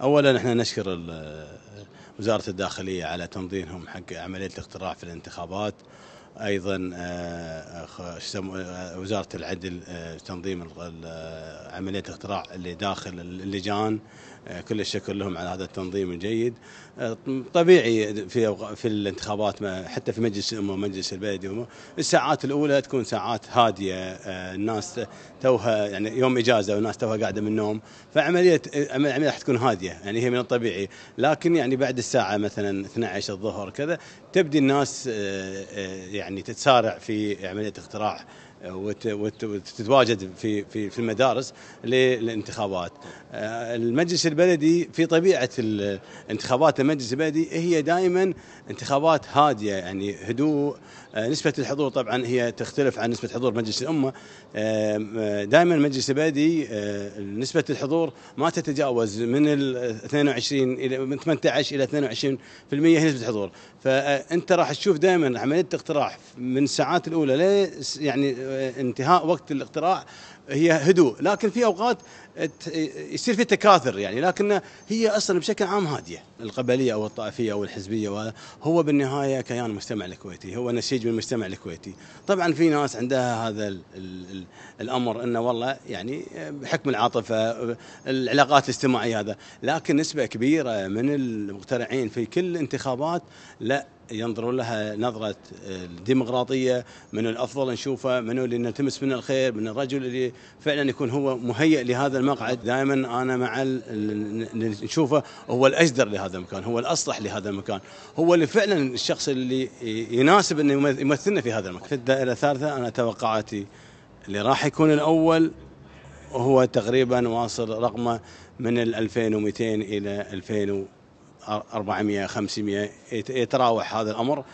اولا احنا نشكر وزاره الداخليه على تنظيمهم حق عمليه الاقتراع في الانتخابات ايضا آه، آه، وزاره العدل آه، تنظيم عمليه اختراع اللي داخل اللجان كل الشكر لهم على هذا التنظيم الجيد طبيعي في في الانتخابات حتى في مجلس الامه ومجلس البلد الساعات الاولى تكون ساعات هاديه الناس توها يعني يوم اجازه والناس توها قاعده من النوم فعمليه العمليه راح تكون هاديه يعني هي من الطبيعي لكن يعني بعد الساعه مثلا 12 الظهر كذا تبدي الناس يعني يعني تتسارع في عمليه اختراع آه، وتتواجد في في في المدارس للانتخابات آه، المجلس البلدي في طبيعه انتخابات المجلس البلدي هي دائما انتخابات هاديه يعني هدوء آه، نسبه الحضور طبعا هي تختلف عن نسبه حضور مجلس الامه آه، دائما المجلس البلدي نسبه الحضور ما تتجاوز من 22 الى من 18 الى 22% هي نسبه الحضور فانت راح تشوف دائما عمليه الاقتراح من الساعات الاولى ل يعني انتهاء وقت الاقتراع هي هدوء لكن في اوقات يصير في تكاثر يعني لكن هي اصلا بشكل عام هاديه القبليه او الطائفيه او الحزبيه وهذا هو بالنهايه كيان المجتمع الكويتي هو نسيج من المجتمع الكويتي طبعا في ناس عندها هذا الـ الـ الامر انه والله يعني بحكم العاطفه العلاقات الاجتماعيه هذا لكن نسبه كبيره من المقترعين في كل الانتخابات لا ينظرون لها نظرة آه، الديمقراطية من الأفضل نشوفه منو اللي نلتمس منه الخير من الرجل اللي فعلا يكون هو مهيئ لهذا المقعد دائما أنا مع اللي نشوفه هو الأجدر لهذا المكان هو الأصلح لهذا المكان هو اللي فعلا الشخص اللي يناسب أنه يمثلنا في هذا المكان في الدائرة الثالثة أنا توقعاتي اللي راح يكون الأول وهو تقريبا واصل رقمه من 2200 إلى 2000 400 500 يتراوح هذا الامر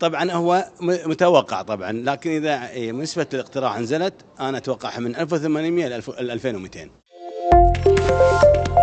طبعا هو متوقع طبعا لكن اذا إيه، نسبه الاقتراح نزلت انا اتوقعها من 1800 ل 2200